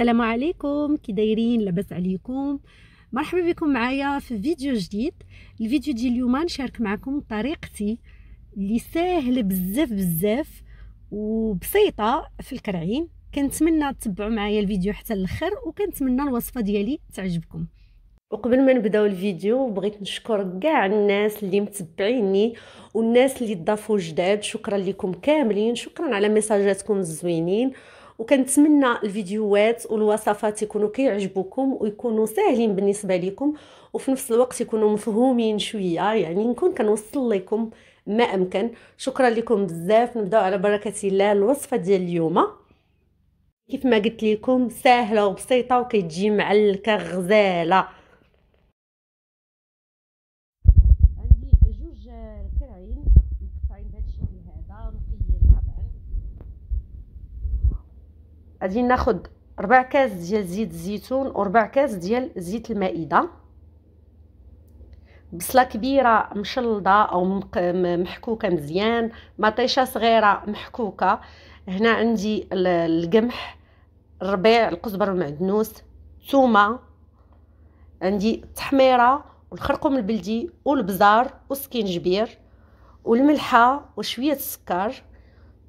السلام عليكم كي دايرين لاباس عليكم مرحبا بكم معايا في فيديو جديد الفيديو ديال اليوم نشارك معكم طريقتي اللي ساهله بزاف بزاف وبسيطه في الكرعين كنتمنى تتبعوا معايا الفيديو حتى الاخر وكنتمنى الوصفه ديالي تعجبكم وقبل ما نبداو الفيديو بغيت نشكر كاع الناس اللي متبعيني والناس اللي ضافوا جداد شكرا لكم كاملين شكرا على ميساجاتكم الزوينين وكنتمنى الفيديوهات والوصفات يكونوا كيعجبوكم ويكونوا ساهلين بالنسبه لكم وفي نفس الوقت يكونوا مفهومين شويه يعني نكون كنوصل لكم ما امكن شكرا لكم بزاف نبداو على بركه الله الوصفه ديال اليوم كيف ما قلت لكم ساهله وبسيطه وكتجي معلكه غزاله عندي جوج كرعين مقطعين بهذا الشكل هذا غادي ناخد ربع كاس ديال زيت الزيتون وربع كاس ديال زيت المائده بصله كبيره مشلضه او محكوكه مزيان مطيشه صغيره محكوكه هنا عندي القمح الربيع القزبر والمعدنوس ثومه عندي التحميره والخرقوم البلدي والبزار والسكينجبير والملحه وشويه السكر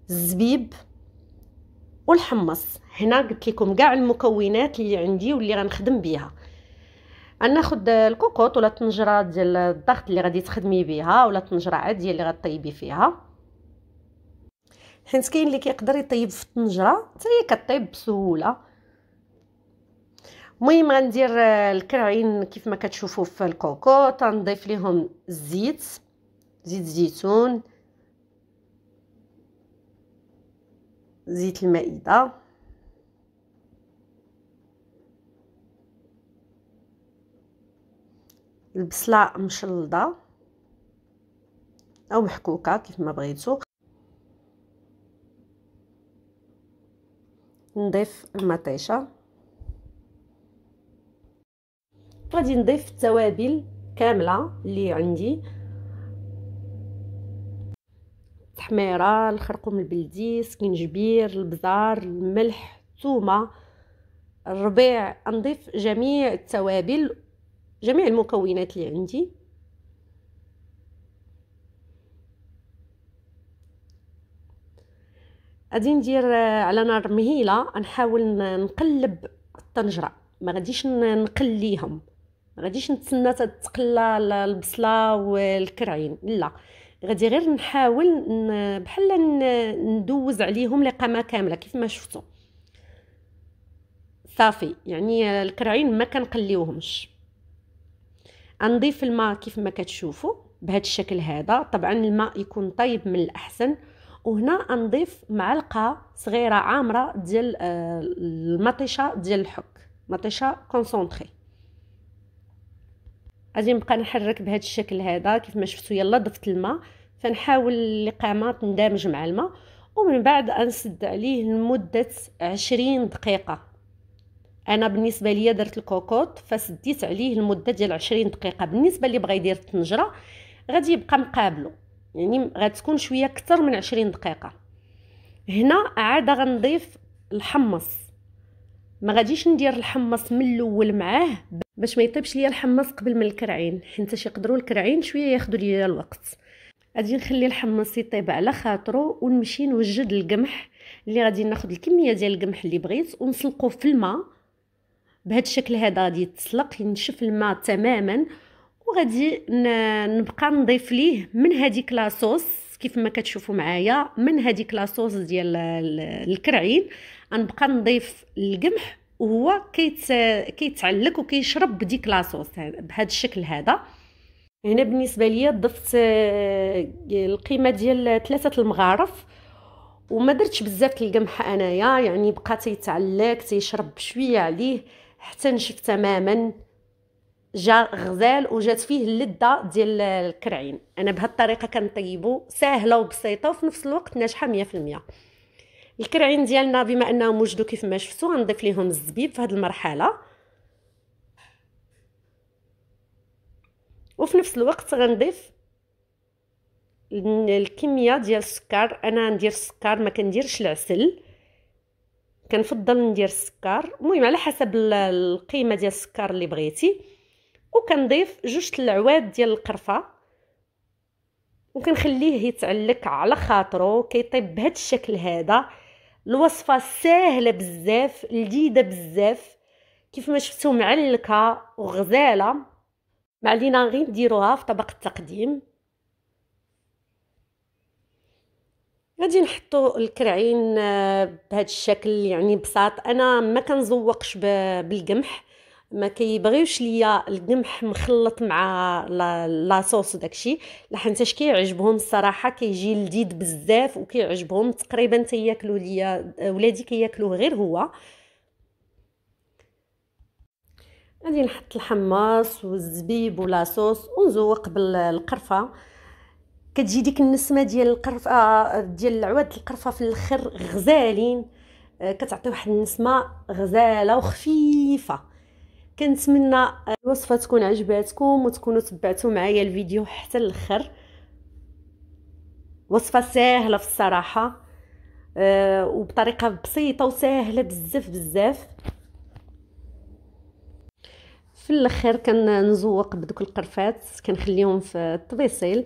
الزبيب والحمص هنا قلت لكم كاع المكونات اللي عندي واللي غنخدم بها غناخد الكوكوط ولا الطنجره ديال الضغط اللي غادي تخدمي بها ولا الطنجره عاديه اللي غطيبي فيها حيت كاين اللي كيقدر يطيب في الطنجره حتى هي كطيب بسهوله المهم غندير الكرعين كيف ما كتشوفوا في الكوكوط غنضيف ليهم الزيت زيت الزيتون زيت المائدة البصله مشلضه او محكوكه كيف ما بغيتو نضيف المطيشه غادي نضيف التوابل كامله اللي عندي الحميره الخرقوم البلدي سكنجبير البزار الملح الثومه الربيع نضيف جميع التوابل جميع المكونات اللي عندي غادي ندير على نار مهيله نحاول نقلب الطنجره ما غاديش نقليهم ما غاديش نتسنى تتقلى البصله والكرعين لا غادي غير نحاول بحال ندوز عليهم لقمه كامله كيف ما شفتوا صافي يعني الكرعين ما كنقليوهمش نضيف الماء كيف ما كتشوفوا بهذا الشكل هذا طبعا الماء يكون طيب من الاحسن وهنا نضيف معلقه صغيره عامره ديال آه، المطيشه ديال الحك مطيشه كونسونطري غادي نبقى نحرك بهذا الشكل هذا كيف ما شفتوا يلا ضفت الماء فنحاول القامه تندمج مع الماء ومن بعد انسد عليه لمده عشرين دقيقه انا بالنسبه ليا درت الكوكوط فسديت عليه لمده ديال عشرين دقيقه بالنسبه اللي بغى يدير الطنجره غادي يبقى مقابله يعني غتكون شويه اكثر من عشرين دقيقه هنا عاد غنضيف الحمص ما غاديش ندير الحمص من الاول معاه باش ما يطيبش ليا الحمص قبل من الكرعين حيت يقدروا الكرعين شويه ياخذوا ليا الوقت غادي نخلي الحمص يطيب على خاطرو ونمشي نوجد القمح اللي غادي ناخذ الكميه ديال القمح اللي بغيت ونسلقه في الماء بهذا الشكل هذا غادي يتسلق ينشف الماء تماما وغادي نبقى نضيف ليه من هذيك لاصوص كيف ما كتشوفوا معايا من هذيك لاصوص ديال الكرعين غنبقى نضيف القمح وهو كيت كيتعلق وكيشرب بديك لاصوص بهذا الشكل هذا هنا بالنسبه ليا ضفت آه، القيمه ديال ثلاثه المغارف وما درتش بزاف القمح انايا يعني بقى تيتعلق تيشرب شويه عليه حتى نشف تماما جا غزال وجات فيه اللذه ديال الكرعين انا بهاد الطريقه كنطيبو ساهله وبسيطه وفي نفس الوقت ناجحه 100% الكرعين ديالنا بما انهم وجدوا كيف ما شفتوا غنضيف ليهم الزبيب في هذه المرحله وفي نفس الوقت غنضيف الكميه ديال السكر انا ندير السكر ما كنديرش العسل كنفضل ندير السكر المهم على حسب القيمه ديال السكر اللي بغيتي وكنضيف جوج العواد ديال القرفه وكنخليه يتعلق على خاطرو كيطيب بهذا الشكل هذا الوصفه ساهله بزاف لذيذه بزاف كيف ما شفتو معلكه وغزاله ما علينا غير نديروها في طبق التقديم غادي نحطو الكرعين آه، بهذا الشكل يعني بساط انا ما كنزوقش بالقمح ما كيبغيوش ليا القمح مخلط مع لاصوص وداكشي لحنتاش كيعجبهم الصراحه كيجي لذيذ بزاف وكيعجبهم تقريبا تياكلوا ليا ولادي كياكلوه غير هو غادي نحط الحماص والزبيب ولاصوص ونزوق بالقرفه كتجي ديك النسمه ديال القرفه آه، ديال العواد القرفه في الاخر غزالين آه، كتعطي واحد النسمه غزاله وخفيفه كنتمنى الوصفه تكون عجباتكم وتكونوا تبعتوا معايا الفيديو حتى الاخر وصفه سهله في الصراحه أه وبطريقه بسيطه وسهله بزاف بزاف في الاخر كنزوق بدوك القرفات كنخليهم في الطبيصيل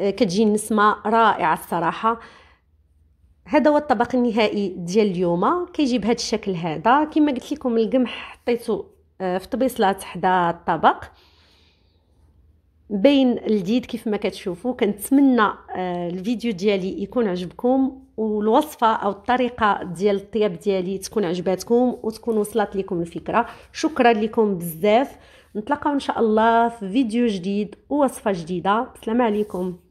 أه كتجي نسمه رائعه الصراحه هذا هو الطبق النهائي ديال اليوم كيجي بهذا الشكل هذا كما قلت لكم القمح حطيته آه، في طبيصلات حدا الطبق بين الجديد كيف ما كتشوفوا كنتمنى آه، الفيديو ديالي يكون عجبكم والوصفه او الطريقه ديال الطياب ديالي تكون عجباتكم وتكون وصلت لكم الفكره شكرا لكم بزاف نتلاقاو ان شاء الله في فيديو جديد ووصفه جديده السلام عليكم